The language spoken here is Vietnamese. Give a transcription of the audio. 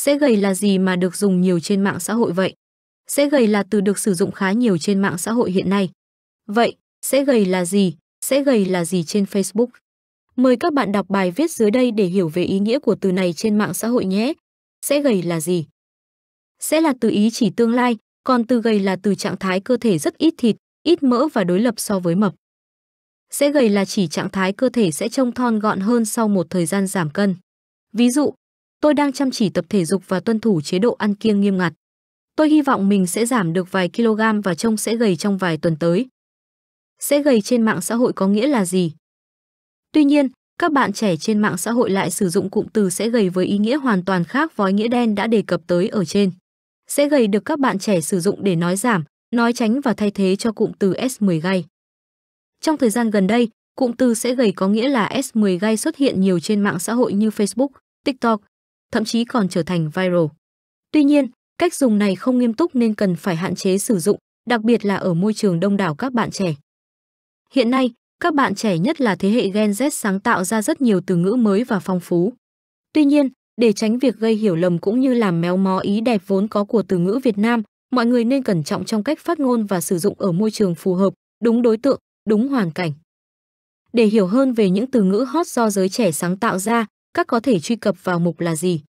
sẽ gầy là gì mà được dùng nhiều trên mạng xã hội vậy? Sẽ gầy là từ được sử dụng khá nhiều trên mạng xã hội hiện nay. Vậy, sẽ gầy là gì? Sẽ gầy là gì trên Facebook? Mời các bạn đọc bài viết dưới đây để hiểu về ý nghĩa của từ này trên mạng xã hội nhé. Sẽ gầy là gì? Sẽ là từ ý chỉ tương lai, còn từ gầy là từ trạng thái cơ thể rất ít thịt, ít mỡ và đối lập so với mập. Sẽ gầy là chỉ trạng thái cơ thể sẽ trông thon gọn hơn sau một thời gian giảm cân. Ví dụ, Tôi đang chăm chỉ tập thể dục và tuân thủ chế độ ăn kiêng nghiêm ngặt. Tôi hy vọng mình sẽ giảm được vài kg và trông sẽ gầy trong vài tuần tới. Sẽ gầy trên mạng xã hội có nghĩa là gì? Tuy nhiên, các bạn trẻ trên mạng xã hội lại sử dụng cụm từ sẽ gầy với ý nghĩa hoàn toàn khác với nghĩa đen đã đề cập tới ở trên. Sẽ gầy được các bạn trẻ sử dụng để nói giảm, nói tránh và thay thế cho cụm từ S10 gầy. Trong thời gian gần đây, cụm từ sẽ gầy có nghĩa là S10 gầy xuất hiện nhiều trên mạng xã hội như Facebook, TikTok, thậm chí còn trở thành viral. Tuy nhiên, cách dùng này không nghiêm túc nên cần phải hạn chế sử dụng, đặc biệt là ở môi trường đông đảo các bạn trẻ. Hiện nay, các bạn trẻ nhất là thế hệ Gen Z sáng tạo ra rất nhiều từ ngữ mới và phong phú. Tuy nhiên, để tránh việc gây hiểu lầm cũng như làm méo mó ý đẹp vốn có của từ ngữ Việt Nam, mọi người nên cẩn trọng trong cách phát ngôn và sử dụng ở môi trường phù hợp, đúng đối tượng, đúng hoàn cảnh. Để hiểu hơn về những từ ngữ hot do giới trẻ sáng tạo ra, các có thể truy cập vào mục là gì